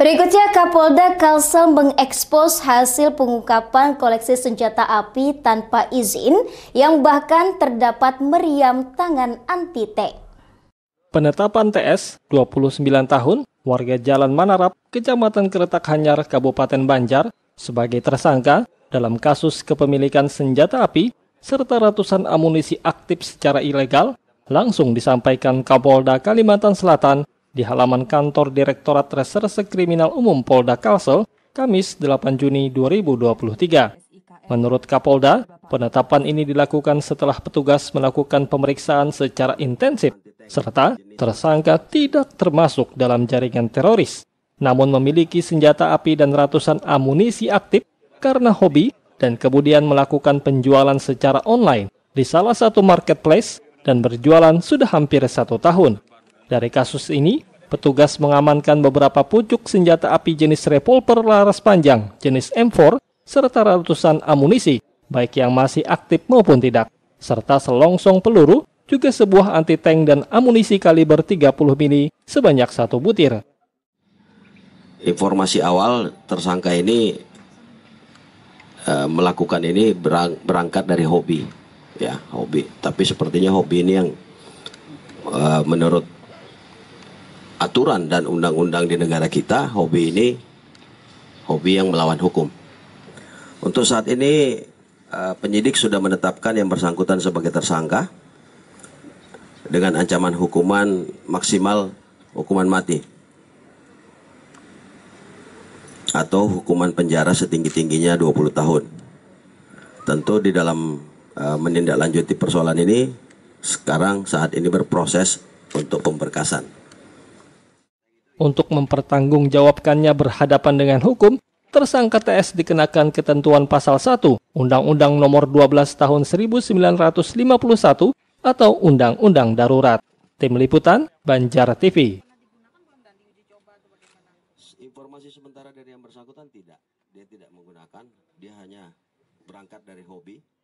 Berikutnya Kapolda Kalsel mengekspos hasil pengungkapan koleksi senjata api tanpa izin yang bahkan terdapat meriam tangan anti-tank. Penetapan TS, 29 tahun, warga Jalan Manarap, Kecamatan Keretak Hanyar, Kabupaten Banjar, sebagai tersangka dalam kasus kepemilikan senjata api serta ratusan amunisi aktif secara ilegal, langsung disampaikan Kapolda Kalimantan Selatan di halaman kantor Direktorat Reserse Kriminal Umum Polda Kalsel, Kamis 8 Juni 2023. Menurut Kapolda, penetapan ini dilakukan setelah petugas melakukan pemeriksaan secara intensif, serta tersangka tidak termasuk dalam jaringan teroris, namun memiliki senjata api dan ratusan amunisi aktif karena hobi dan kemudian melakukan penjualan secara online di salah satu marketplace dan berjualan sudah hampir satu tahun. Dari kasus ini, petugas mengamankan beberapa pucuk senjata api jenis revolver laras panjang jenis M4 serta ratusan amunisi, baik yang masih aktif maupun tidak, serta selongsong peluru, juga sebuah anti-tank dan amunisi kaliber 30 mm sebanyak satu butir. Informasi awal tersangka ini e, melakukan ini berang, berangkat dari hobi, ya hobi. Tapi sepertinya hobi ini yang e, menurut aturan dan undang-undang di negara kita, hobi ini hobi yang melawan hukum. Untuk saat ini eh, penyidik sudah menetapkan yang bersangkutan sebagai tersangka dengan ancaman hukuman maksimal hukuman mati atau hukuman penjara setinggi-tingginya 20 tahun. Tentu di dalam eh, menindaklanjuti persoalan ini sekarang saat ini berproses untuk pemberkasan. Untuk mempertanggungjawabkannya berhadapan dengan hukum, tersangka TS dikenakan ketentuan pasal 1 Undang-Undang Nomor 12 Tahun 1951 atau Undang-Undang Darurat. Tim Liputan, Banjar TV. Informasi sementara dari yang bersangkutan tidak. Dia tidak menggunakan, dia hanya berangkat dari hobi,